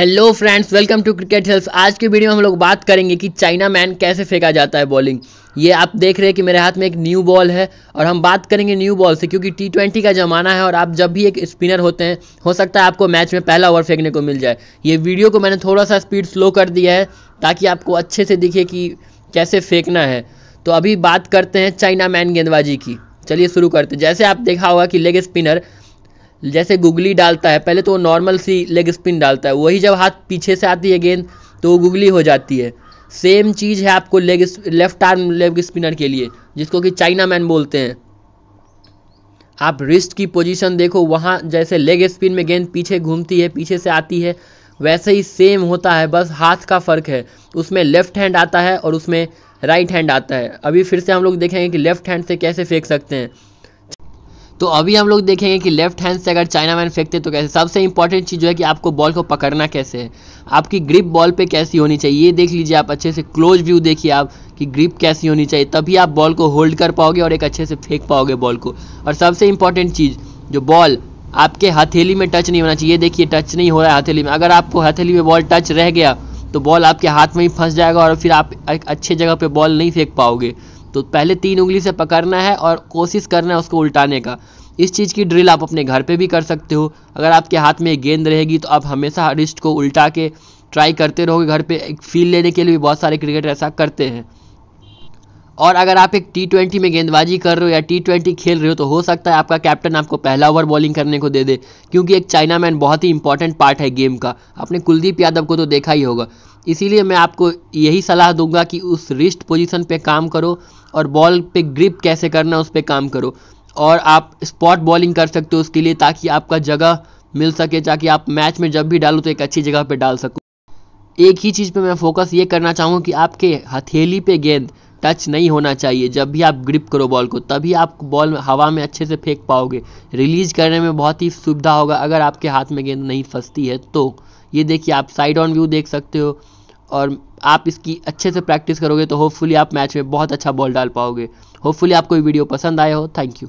hello friends welcome to cricket hells आज की video में हम लोग बात करेंगे कि चाइना मैन कैसे फेंका जाता है बॉलिंग ये आप देख रहे हैं कि मेरे हाथ में एक न्यू बॉल है और हम बात करेंगे न्यू बॉल से क्योंकि टी ट्वेंटी का ज़माना है और आप जब भी एक स्पिनर होते हैं हो सकता है आपको मैच में पहला ओवर फेंकने को मिल जाए ये वीडियो को मैंने थोड़ा सा स्पीड स्लो कर दिया है ताकि आपको अच्छे से दिखे कि कैसे फेंकना है तो अभी बात करते हैं चाइना मैन गेंदबाजी की चलिए शुरू करते हैं जैसे आप देखा होगा कि लेग स्पिनर जैसे गुगली डालता है पहले तो वो नॉर्मल सी लेग स्पिन डालता है वही जब हाथ पीछे से आती है गेंद तो वो गुगली हो जाती है सेम चीज़ है आपको leg left arm leg spinner के लिए जिसको कि चाइना मैन बोलते हैं आप रिस्ट की पोजीशन देखो वहाँ जैसे लेग स्पिन में गेंद पीछे घूमती है पीछे से आती है वैसे ही सेम होता है बस हाथ का फ़र्क है उसमें लेफ्ट हैंड आता है और उसमें राइट हैंड आता है अभी फिर से हम लोग देखेंगे कि लेफ्ट हैंड से कैसे फेंक सकते हैं तो अभी हम लोग देखेंगे कि लेफ्ट हैंड से अगर चाइना मैन फेंकते तो कैसे सबसे इंपॉर्टेंट चीज़ जो है कि आपको बॉल को पकड़ना कैसे है आपकी ग्रिप बॉल पे कैसी होनी चाहिए ये देख लीजिए आप अच्छे से क्लोज व्यू देखिए आप कि ग्रिप कैसी होनी चाहिए तभी आप बॉल को होल्ड कर पाओगे और एक अच्छे से फेंक पाओगे बॉल को और सबसे इंपॉर्टेंट चीज़ जो बॉल आपके हथेली में टच नहीं होना चाहिए देखिए टच नहीं हो रहा है हथेली में अगर आपको हथेली में बॉल टच रह गया तो बॉल आपके हाथ में ही फंस जाएगा और फिर आप अच्छे जगह पे बॉल नहीं फेंक पाओगे तो पहले तीन उंगली से पकड़ना है और कोशिश करना है उसको उल्टाने का इस चीज़ की ड्रिल आप अपने घर पे भी कर सकते हो अगर आपके हाथ में गेंद रहेगी तो आप हमेशा रिस्ट को उल्टा के ट्राई करते रहोगे घर पे एक फील लेने के लिए बहुत सारे क्रिकेटर ऐसा करते हैं और अगर आप एक टी ट्वेंटी में गेंदबाजी कर रहे हो या टी ट्वेंटी खेल रहे हो तो हो सकता है आपका कैप्टन आपको पहला ओवर बॉलिंग करने को दे दे क्योंकि एक चाइना मैन बहुत ही इंपॉर्टेंट पार्ट है गेम का आपने कुलदीप यादव को तो देखा ही होगा इसीलिए मैं आपको यही सलाह दूंगा कि उस रिस्ट पोजिशन पर काम करो और बॉल पर ग्रिप कैसे करना उस पर काम करो और आप स्पॉट बॉलिंग कर सकते हो उसके लिए ताकि आपका जगह मिल सके ताकि आप मैच में जब भी डालो तो एक अच्छी जगह पर डाल सको एक ही चीज़ पे मैं फोकस ये करना चाहूँगा कि आपके हथेली पे गेंद टच नहीं होना चाहिए जब भी आप ग्रिप करो बॉल को तभी आप बॉल हवा में अच्छे से फेंक पाओगे रिलीज करने में बहुत ही सुविधा होगा अगर आपके हाथ में गेंद नहीं फंसती है तो ये देखिए आप साइड ऑन व्यू देख सकते हो और आप इसकी अच्छे से प्रैक्टिस करोगे तो होपफुली आप मैच में बहुत अच्छा बॉल डाल पाओगे होपफुली आपको ये वीडियो पसंद आया हो थैंक यू